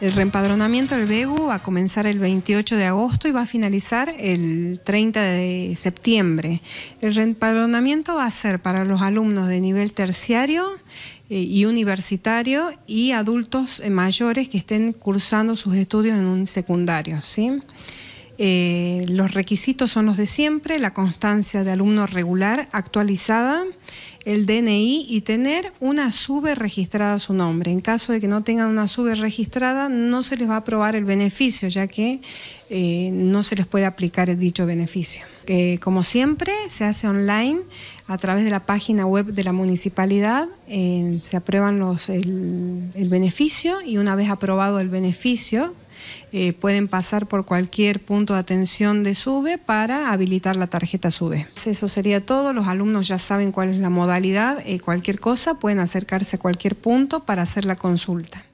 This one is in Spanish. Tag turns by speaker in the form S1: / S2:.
S1: El reempadronamiento del BEGU va a comenzar el 28 de agosto y va a finalizar el 30 de septiembre. El reempadronamiento va a ser para los alumnos de nivel terciario eh, y universitario y adultos eh, mayores que estén cursando sus estudios en un secundario. Eh, los requisitos son los de siempre, la constancia de alumno regular actualizada el DNI y tener una SUBE registrada a su nombre. En caso de que no tengan una SUBE registrada, no se les va a aprobar el beneficio, ya que eh, no se les puede aplicar dicho beneficio. Eh, como siempre, se hace online a través de la página web de la municipalidad, eh, se aprueban los, el beneficio y una vez aprobado el beneficio, eh, pueden pasar por cualquier punto de atención de SUBE para habilitar la tarjeta SUBE. Eso sería todo, los alumnos ya saben cuál es la modalidad, eh, cualquier cosa, pueden acercarse a cualquier punto para hacer la consulta.